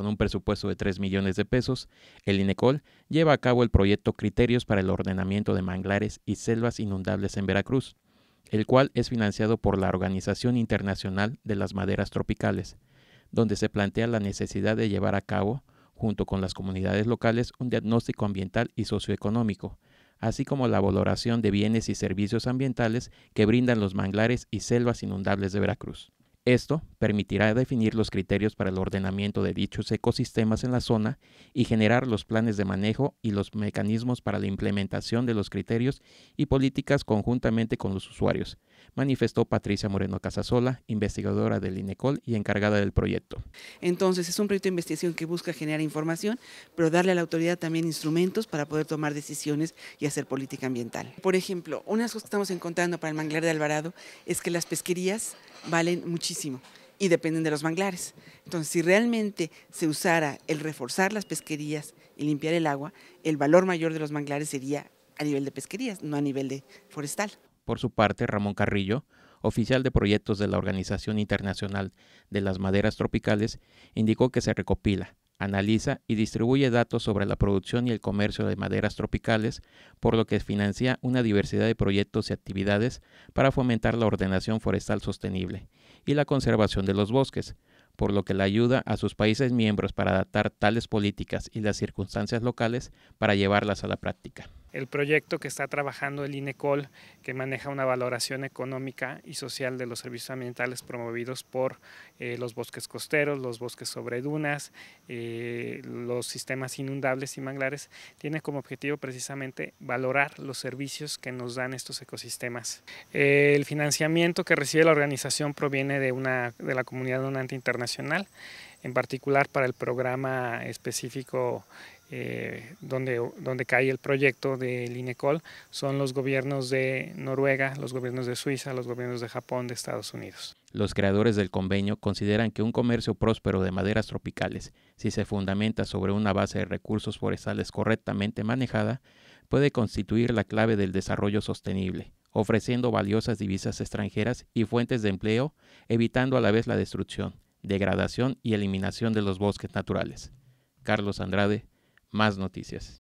Con un presupuesto de 3 millones de pesos, el INECOL lleva a cabo el proyecto Criterios para el Ordenamiento de Manglares y Selvas Inundables en Veracruz, el cual es financiado por la Organización Internacional de las Maderas Tropicales, donde se plantea la necesidad de llevar a cabo, junto con las comunidades locales, un diagnóstico ambiental y socioeconómico, así como la valoración de bienes y servicios ambientales que brindan los manglares y selvas inundables de Veracruz. Esto permitirá definir los criterios para el ordenamiento de dichos ecosistemas en la zona y generar los planes de manejo y los mecanismos para la implementación de los criterios y políticas conjuntamente con los usuarios, manifestó Patricia Moreno Casasola, investigadora del INECOL y encargada del proyecto. Entonces, es un proyecto de investigación que busca generar información, pero darle a la autoridad también instrumentos para poder tomar decisiones y hacer política ambiental. Por ejemplo, una de las cosas que estamos encontrando para el manglar de Alvarado es que las pesquerías valen muchísimo y dependen de los manglares. Entonces, si realmente se usara el reforzar las pesquerías y limpiar el agua, el valor mayor de los manglares sería a nivel de pesquerías, no a nivel de forestal. Por su parte, Ramón Carrillo, oficial de proyectos de la Organización Internacional de las Maderas Tropicales, indicó que se recopila, analiza y distribuye datos sobre la producción y el comercio de maderas tropicales, por lo que financia una diversidad de proyectos y actividades para fomentar la ordenación forestal sostenible y la conservación de los bosques, por lo que la ayuda a sus países miembros para adaptar tales políticas y las circunstancias locales para llevarlas a la práctica el proyecto que está trabajando el INECOL, que maneja una valoración económica y social de los servicios ambientales promovidos por eh, los bosques costeros, los bosques sobre dunas, eh, los sistemas inundables y manglares, tiene como objetivo precisamente valorar los servicios que nos dan estos ecosistemas. Eh, el financiamiento que recibe la organización proviene de, una, de la comunidad donante internacional, en particular para el programa específico eh, donde, donde cae el proyecto de INECOL, son los gobiernos de Noruega, los gobiernos de Suiza, los gobiernos de Japón, de Estados Unidos. Los creadores del convenio consideran que un comercio próspero de maderas tropicales, si se fundamenta sobre una base de recursos forestales correctamente manejada, puede constituir la clave del desarrollo sostenible, ofreciendo valiosas divisas extranjeras y fuentes de empleo, evitando a la vez la destrucción degradación y eliminación de los bosques naturales. Carlos Andrade, más noticias.